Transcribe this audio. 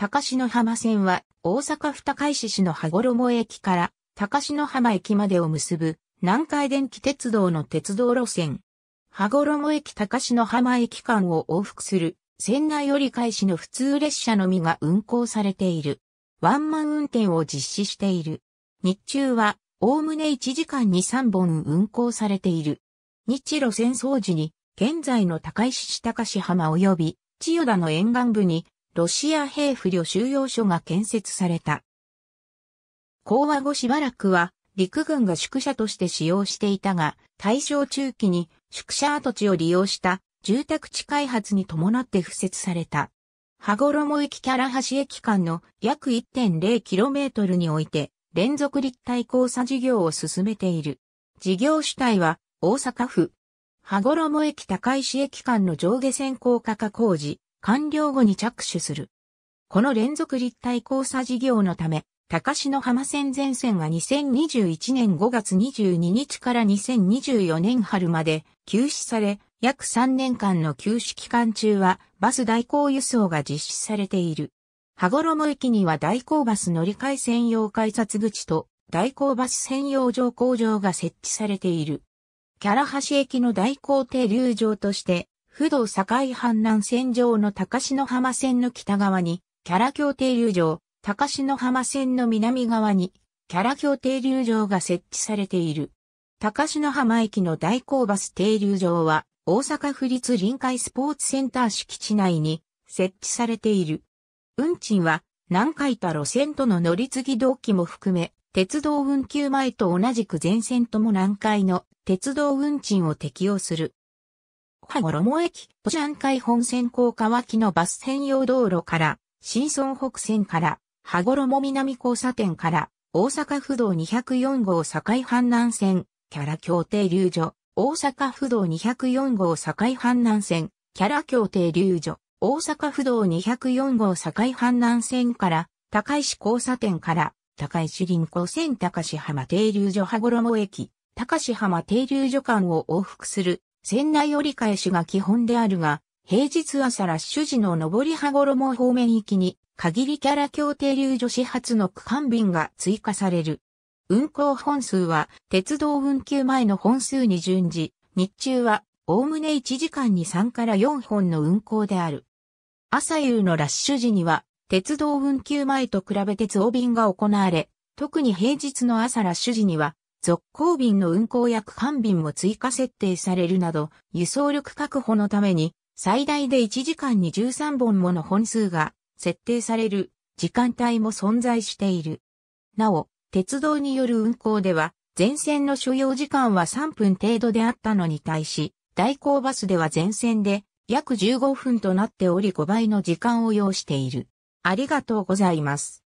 高篠浜線は大阪府高石市の羽衣駅から高篠浜駅までを結ぶ南海電気鉄道の鉄道路線。羽衣駅高篠浜駅間を往復する船内折り返しの普通列車のみが運行されている。ワンマン運転を実施している。日中はおおむね1時間に3本運行されている。日露線総時に現在の高石市高石浜及び千代田の沿岸部にロシア兵不慮収容所が建設された。講和後しばらくは陸軍が宿舎として使用していたが、大正中期に宿舎跡地を利用した住宅地開発に伴って敷設された。羽衣駅キャラ橋駅間の約 1.0km において連続立体交差事業を進めている。事業主体は大阪府。羽衣駅高石駅間の上下線高架化工事、完了後に着手する。この連続立体交差事業のため、高篠浜線全線が2021年5月22日から2024年春まで休止され、約3年間の休止期間中はバス代行輸送が実施されている。羽衣駅には代行バス乗り換え専用改札口と代行バス専用乗降場が設置されている。キャラ橋駅の代行停留場として不動境阪南線上の高篠浜線の北側に、キャラ橋停留場、高篠浜線の南側に、キャラ橋停留場が設置されている。高篠浜駅の大港バス停留場は、大阪府立臨海スポーツセンター敷地内に設置されている。運賃は南海と路線との乗り継ぎ同期も含め、鉄道運休前と同じく全線とも南海の鉄道運賃を適用する。羽衣茂駅、都市安海本線高架脇のバス専用道路から、新村北線から、羽衣南交差点から、大阪府道204号境阪南線、キャラ協定流所、大阪府道204号境阪南線、キャラ協定流所、大阪府道204号境阪南線から、高石交差点から、高石林高線高石浜停留所羽衣駅、高石浜停留所間を往復する船内折り返しが基本であるが、平日朝ラッシュ時の上り羽衣方面行きに、限りキャラ協定流女始発の区間便が追加される。運行本数は、鉄道運休前の本数に順次、日中は、おおむね1時間に3から4本の運行である。朝夕のラッシュ時には、鉄道運休前と比べて増便が行われ、特に平日の朝ラッシュ時には、続行便の運行や区間便も追加設定されるなど、輸送力確保のために、最大で1時間に13本もの本数が設定される時間帯も存在している。なお、鉄道による運行では、前線の所要時間は3分程度であったのに対し、代行バスでは前線で約15分となっており5倍の時間を要している。ありがとうございます。